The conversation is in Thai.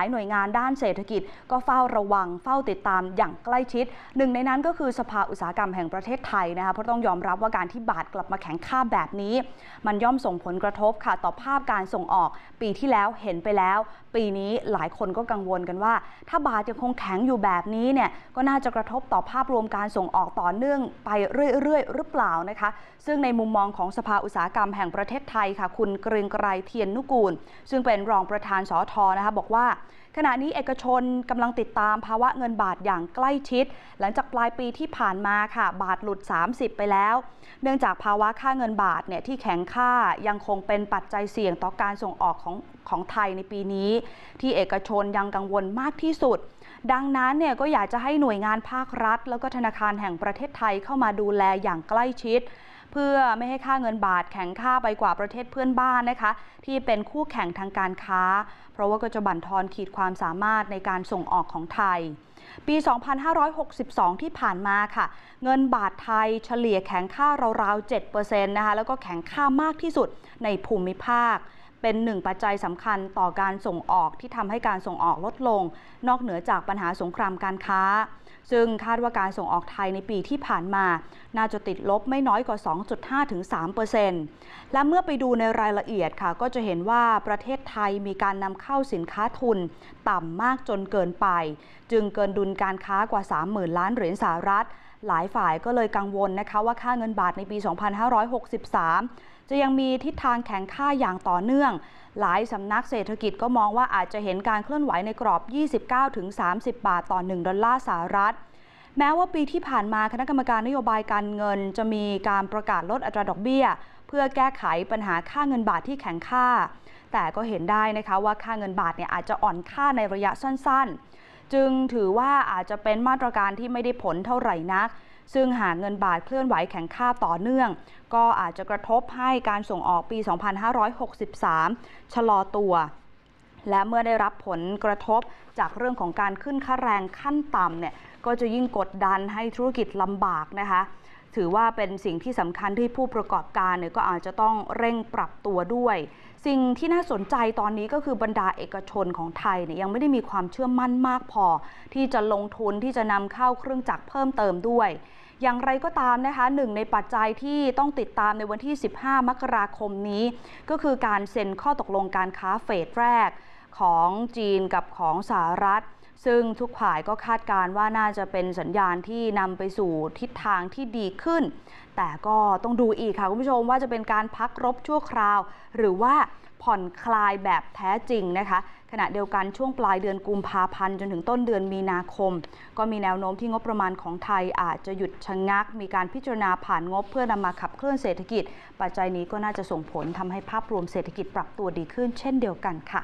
หลายหน่วยงานด้านเศรษฐกิจก็เฝ้าระวัง เฝ้าติดตามอย่างใกล้ชิด หนึ่งในนั้นก็คือสภาอุตสาหกรรมแห่งประเทศไทยนะคะเพราะต้องยอมรับว่าการที่บาทกลับมาแข็งค่าแบบนี้ มันย่อมส่งผลกระทบค่ะต่อภาพการส่งออก ปีที่แล้วเห็นไปแล้ว ปีนี้หลายคนก็กังวลกันว่า ถ้าบาทยังคงแข็งอยู่แบบนี้เนี่ยก็น่าจะกระทบต่อภาพรวมการส่งออกต่อเนื่อง ไปเรื่อยๆหรือเปล่านะคะ ซึ่งในมุมมองของสภาอุตสาหกรรมแห่งประเทศไทยค่ะ คุณเกรงไกรเทียนนุกูลซึ่งเป็นรองประธานสอทอนะคะบอกว่าขณะนี้เอกชนกำลังติดตามภาวะเงินบาทอย่างใกล้ชิด หลังจากปลายปีที่ผ่านมาค่ะ บาทหลุด 30 ไปแล้ว เนื่องจากภาวะค่าเงินบาทเนี่ยที่แข็งค่ายังคงเป็นปัจจัยเสี่ยงต่อการส่งออกของของไทยในปีนี้ ที่เอกชนยังกังวลมากที่สุด ดังนั้นเนี่ยก็อยากจะให้หน่วยงานภาครัฐ แล้วก็ธนาคารแห่งประเทศไทยเข้ามาดูแลอย่างใกล้ชิดเพื่อไม่ให้ค่าเงินบาทแข็งค่าไปกว่าประเทศเพื่อนบ้านนะคะ ที่เป็นคู่แข่งทางการค้า เพราะว่าก็จะบั่นทอนขีดความสามารถในการส่งออกของไทย ปี 2562 ที่ผ่านมาค่ะ เงินบาทไทยเฉลี่ยแข็งค่าราวๆ 7%นะคะแล้วก็แข็งค่ามากที่สุดในภูมิภาคเป็นหนึ่งปัจจัยสำคัญต่อการส่งออกที่ทำให้การส่งออกลดลง นอกเหนือจากปัญหาสงครามการค้า ซึ่งคาดว่าการส่งออกไทยในปีที่ผ่านมา น่าจะติดลบไม่น้อยกว่า 2.5ถึง3และเมื่อไปดูในรายละเอียดค่ะก็จะเห็นว่าประเทศไทยมีการนำเข้าสินค้าทุน ต่ำมากจนเกินไป จึงเกินดุลการค้ากว่า 30,000ล้านเหรียญสหรัฐ หลายฝ่ายก็เลยกังวลนะคะว่าค่าเงินบาทในปี 2563จะยังมีทิศทางแข็งค่าอย่างต่อเนื่อง หลายสำนักเศรษฐกิจก็มองว่าอาจจะเห็นการเคลื่อนไหวในกรอบ 29-30 บาทต่อ 1 ดอลลาร์สหรัฐ แม้ว่าปีที่ผ่านมาคณะกรรมการนโยบายการเงินจะมีการประกาศลดอัตราดอกเบี้ย เพื่อแก้ไขปัญหาค่าเงินบาทที่แข็งค่า แต่ก็เห็นได้นะคะว่าค่าเงินบาทเนี่ยอาจจะอ่อนค่าในระยะสั้นๆ จึงถือว่าอาจจะเป็นมาตรการที่ไม่ได้ผลเท่าไหร่นักซึ่งหากเงินบาทเคลื่อนไหวแข็งค่าต่อเนื่อง ก็อาจจะกระทบให้การส่งออกปี 2563 ชะลอตัว และเมื่อได้รับผลกระทบจากเรื่องของการขึ้นค่าแรงขั้นต่ำเนี่ยก็จะยิ่งกดดันให้ธุรกิจลำบากนะคะถือว่าเป็นสิ่งที่สำคัญที่ผู้ประกอบการเนี่ยก็อาจจะต้องเร่งปรับตัวด้วย สิ่งที่น่าสนใจตอนนี้ก็คือบรรดาเอกชนของไทยเนี่ยยังไม่ได้มีความเชื่อมั่นมากพอ ที่จะลงทุนที่จะนำเข้าเครื่องจักรเพิ่มเติมด้วย อย่างไรก็ตามนะคะหนึ่งในปัจจัยที่ต้องติดตามในวันที่ 15 มกราคมนี้ ก็คือการเซ็นข้อตกลงการค้าเฟสแรกของจีนกับของสหรัฐซึ่งทุกฝ่ายก็คาดการว่าน่าจะเป็นสัญญาณที่นำไปสู่ทิศทางที่ดีขึ้น แต่ก็ต้องดูอีกค่ะคุณผู้ชมว่าจะเป็นการพักรบชั่วคราว หรือว่าผ่อนคลายแบบแท้จริงนะคะ ขณะเดียวกันช่วงปลายเดือนกุมภาพันธ์จนถึงต้นเดือนมีนาคม ก็มีแนวโน้มที่งบประมาณของไทยอาจจะหยุดชะงงัก มีการพิจารณาผ่านงบเพื่อนำมาขับเคลื่อนเศรษฐกิจปัจจัยนี้ก็น่าจะส่งผลทำให้ภาพรวมเศรษฐกิจปรับตัวดีขึ้น เช่นเดียวกันค่ะ